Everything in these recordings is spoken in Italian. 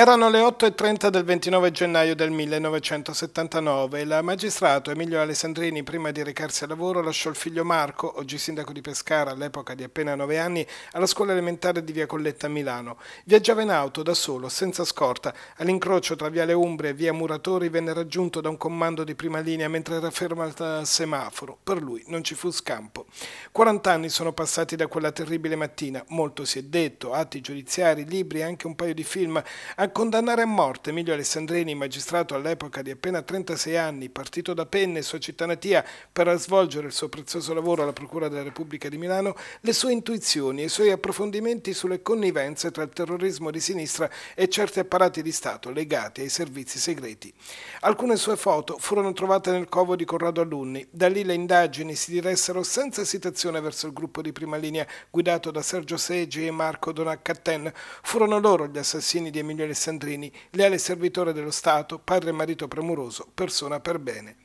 Erano le 8.30 del 29 gennaio del 1979 e il magistrato Emilio Alessandrini, prima di recarsi al lavoro, lasciò il figlio Marco, oggi sindaco di Pescara, all'epoca di appena 9 anni, alla scuola elementare di Via Colletta a Milano. Viaggiava in auto da solo, senza scorta. All'incrocio tra Viale Umbria e Via Muratori venne raggiunto da un comando di prima linea mentre era fermo al semaforo. Per lui non ci fu scampo. 40 anni sono passati da quella terribile mattina. Molto si è detto, atti giudiziari, libri e anche un paio di film. Anche condannare a morte Emilio Alessandrini, magistrato all'epoca di appena 36 anni, partito da Penne sua città natia, per svolgere il suo prezioso lavoro alla Procura della Repubblica di Milano, le sue intuizioni e i suoi approfondimenti sulle connivenze tra il terrorismo di sinistra e certi apparati di Stato legati ai servizi segreti. Alcune sue foto furono trovate nel covo di Corrado Alunni. Da lì le indagini si diressero senza esitazione verso il gruppo di prima linea guidato da Sergio Seggi e Marco Donaccatten. Furono loro gli assassini di Emilio Alessandrini, leale servitore dello Stato, padre e marito premuroso, persona per bene.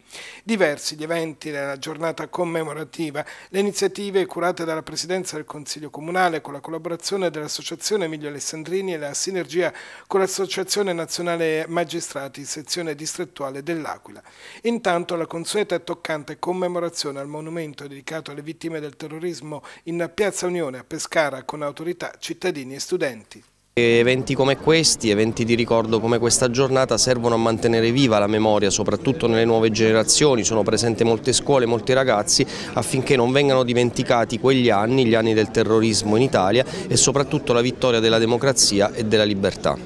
Diversi gli eventi della giornata commemorativa, le iniziative curate dalla Presidenza del Consiglio Comunale con la collaborazione dell'Associazione Emilio Alessandrini e la sinergia con l'Associazione Nazionale Magistrati, sezione distrettuale dell'Aquila. Intanto la consueta e toccante commemorazione al monumento dedicato alle vittime del terrorismo in Piazza Unione a Pescara con autorità, cittadini e studenti. Eventi come questi, eventi di ricordo come questa giornata servono a mantenere viva la memoria, soprattutto nelle nuove generazioni, sono presenti molte scuole, molti ragazzi affinché non vengano dimenticati quegli anni, gli anni del terrorismo in Italia e soprattutto la vittoria della democrazia e della libertà.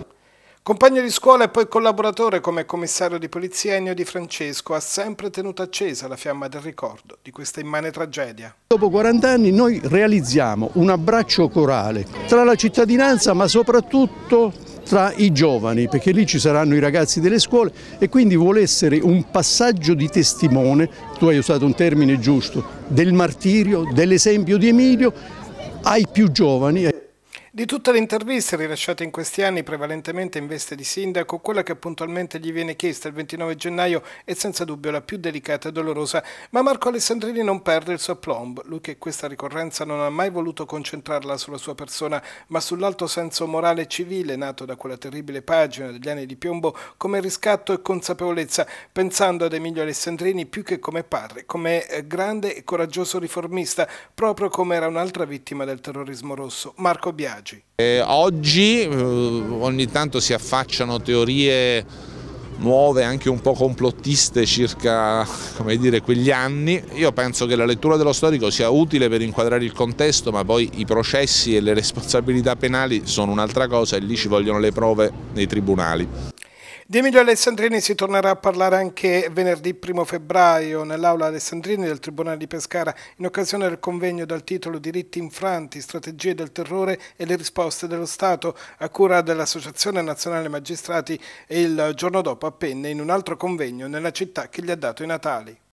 Compagno di scuola e poi collaboratore come commissario di polizia Ennio Di Francesco ha sempre tenuto accesa la fiamma del ricordo di questa immane tragedia. Dopo 40 anni noi realizziamo un abbraccio corale tra la cittadinanza ma soprattutto tra i giovani, perché lì ci saranno i ragazzi delle scuole e quindi vuole essere un passaggio di testimone, tu hai usato un termine giusto, del martirio, dell'esempio di Emilio ai più giovani. Di tutte le interviste rilasciate in questi anni, prevalentemente in veste di sindaco, quella che puntualmente gli viene chiesta il 29 gennaio è senza dubbio la più delicata e dolorosa, ma Marco Alessandrini non perde il suo aplomb, lui che questa ricorrenza non ha mai voluto concentrarla sulla sua persona, ma sull'alto senso morale e civile nato da quella terribile pagina degli anni di piombo come riscatto e consapevolezza, pensando ad Emilio Alessandrini più che come padre, come eh, grande e coraggioso riformista, proprio come era un'altra vittima del terrorismo rosso, Marco Biagio oggi? Eh, oggi eh, ogni tanto si affacciano teorie nuove, anche un po' complottiste circa dire, quegli anni. Io penso che la lettura dello storico sia utile per inquadrare il contesto, ma poi i processi e le responsabilità penali sono un'altra cosa e lì ci vogliono le prove nei tribunali. Di Emilio Alessandrini si tornerà a parlare anche venerdì 1 febbraio nell'aula Alessandrini del Tribunale di Pescara in occasione del convegno dal titolo Diritti infranti, strategie del terrore e le risposte dello Stato a cura dell'Associazione Nazionale Magistrati e il giorno dopo a Penne in un altro convegno nella città che gli ha dato i Natali.